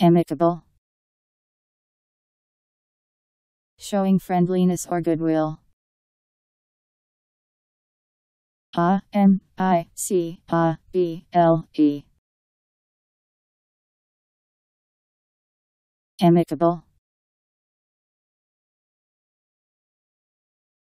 amicable showing friendliness or goodwill a m i c a b l e amicable